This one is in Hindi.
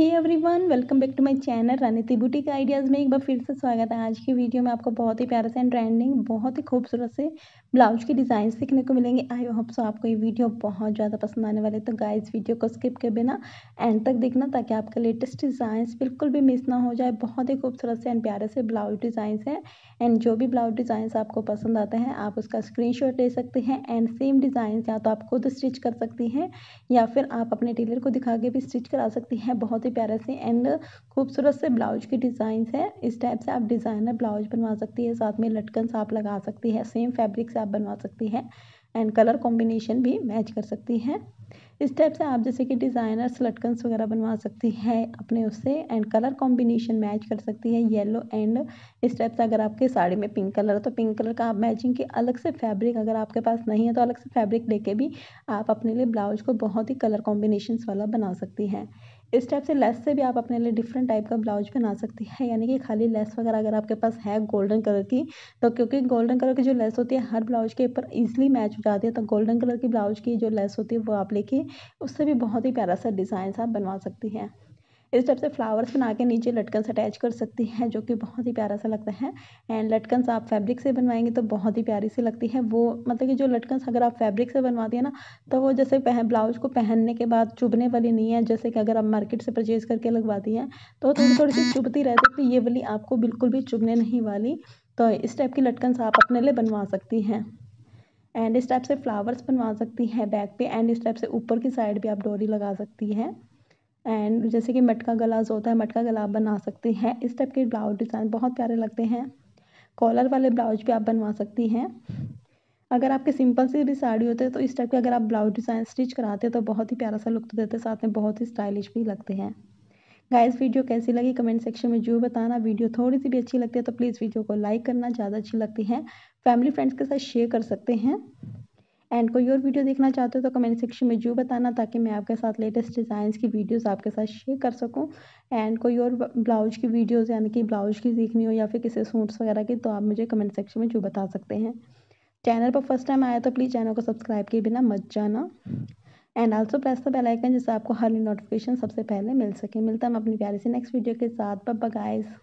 hey everyone welcome back to my channel रणनीति बुटीक आइडियाज़ में एक बार फिर से स्वागत है आज की वीडियो में आपको बहुत ही प्यारा सा एंड ट्रेंडिंग बहुत ही खूबसूरत से ब्लाउज के डिज़ाइन सीखने को मिलेंगे आई होप सो आपको ये वीडियो बहुत ज़्यादा पसंद आने वाले तो गाइस वीडियो को स्किप कर बिना एंड तक देखना ताकि आपका लेटेस्ट डिज़ाइंस बिल्कुल भी मिस ना हो जाए बहुत ही खूबसूरत से एंड प्यारे से ब्लाउज डिज़ाइंस हैं एंड जो भी ब्लाउज डिज़ाइंस आपको पसंद आते हैं आप उसका स्क्रीन ले सकते हैं एंड सेम डिजाइंस या तो आप खुद स्टिच कर सकती हैं या फिर आप अपने टेलर को दिखा के भी स्टिच करा सकती हैं बहुत ही प्यारा से एंड खूबसूरत से ब्लाउज की डिजाइन है इस टाइप से आप डिज़ाइनर ब्लाउज बनवा सकती है साथ में लटकन आप लगा सकती है सेम फैब्रिक से आप बनवा सकती है एंड कलर कॉम्बिनेशन भी मैच कर सकती हैं इस टाइप से आप जैसे कि डिज़ाइनर्स लटकन्स वगैरह बनवा सकती हैं अपने उससे एंड कलर कॉम्बिनेशन मैच कर सकती है येलो एंड इस टाइप से अगर आपके साड़ी में पिंक कलर है तो पिंक कलर का आप मैचिंग के अलग से फैब्रिक अगर आपके पास नहीं है तो अलग से फैब्रिक लेके भी आप अपने लिए ब्लाउज को बहुत ही कलर कॉम्बिनेशन वाला बना सकती हैं इस टाइप से लेस से भी आप अपने लिए डिफरेंट टाइप का ब्लाउज बना सकती हैं यानी कि खाली लेस वगैरह अगर आपके पास है गोल्डन कलर की तो क्योंकि गोल्डन कलर की जो लेस होती है हर ब्लाउज के ऊपर ईजिली मैच लटका दिया तो गोल्डन कलर की ब्लाउज की जो लेस होती है वो आप लेके उससे भी बहुत ही प्यारा सा डिज़ाइन आप बनवा सकती हैं इस टाइप से फ्लावर्स बना के नीचे लटकन से अटैच कर सकती हैं जो कि बहुत ही प्यारा सा लगता है एंड लटकन आप फैब्रिक से बनवाएंगे तो बहुत ही प्यारी सी लगती है वो मतलब कि जो लटकन अगर आप फैब्रिक से बनवा हैं ना तो वो जैसे पहन ब्लाउज को पहनने के बाद चुभने वाली नहीं है जैसे कि अगर आप मार्केट से परचेज करके लगवाती हैं तो थोड़ी थोड़ी सी चुभती रहती है तो ये वाली आपको बिल्कुल भी चुभने नहीं वाली तो इस टाइप की लटकन आप अपने लिए बनवा सकती हैं एंड इस टाइप से फ्लावर्स बनवा सकती हैं बैक पे एंड इस टाइप से ऊपर की साइड भी आप डोरी लगा सकती हैं एंड जैसे कि मटका गलाज होता है मटका गला आप बना सकती हैं इस टाइप के ब्लाउज डिज़ाइन बहुत प्यारे लगते हैं कॉलर वाले ब्लाउज भी आप बनवा सकती हैं अगर आपके सिंपल सी भी साड़ी होते है तो इस टाइप के अगर आप ब्लाउज डिज़ाइन स्टिच कराते हैं तो बहुत ही प्यारा सा लुक तो देते हैं साथ में बहुत ही स्टाइलिश भी लगते हैं गाइस वीडियो कैसी लगी कमेंट सेक्शन में जरूर बताना वीडियो थोड़ी सी भी अच्छी लगती है तो प्लीज़ वीडियो को लाइक करना ज़्यादा अच्छी लगती है फैमिली फ्रेंड्स के साथ शेयर कर सकते हैं एंड कोई और वीडियो देखना चाहते हो तो कमेंट सेक्शन में जरूर बताना ताकि मैं आपके साथ लेटेस्ट डिज़ाइंस की वीडियोस आपके साथ शेयर कर सकूं एंड कोई और ब्लाउज की वीडियोस यानी कि ब्लाउज की सीखनी हो या फिर किसी सूट्स वगैरह की तो आप मुझे कमेंट सेक्शन में जरूर बता सकते हैं चैनल पर फर्स्ट टाइम आया तो प्लीज़ चैनल को सब्सक्राइब किए बिना मत जाना and also press the bell icon जिससे आपको हर नोटिफिकेशन सबसे पहले मिल सके मिलता हम अपनी प्यारे से नेक्स्ट वीडियो के साथ बब गाइस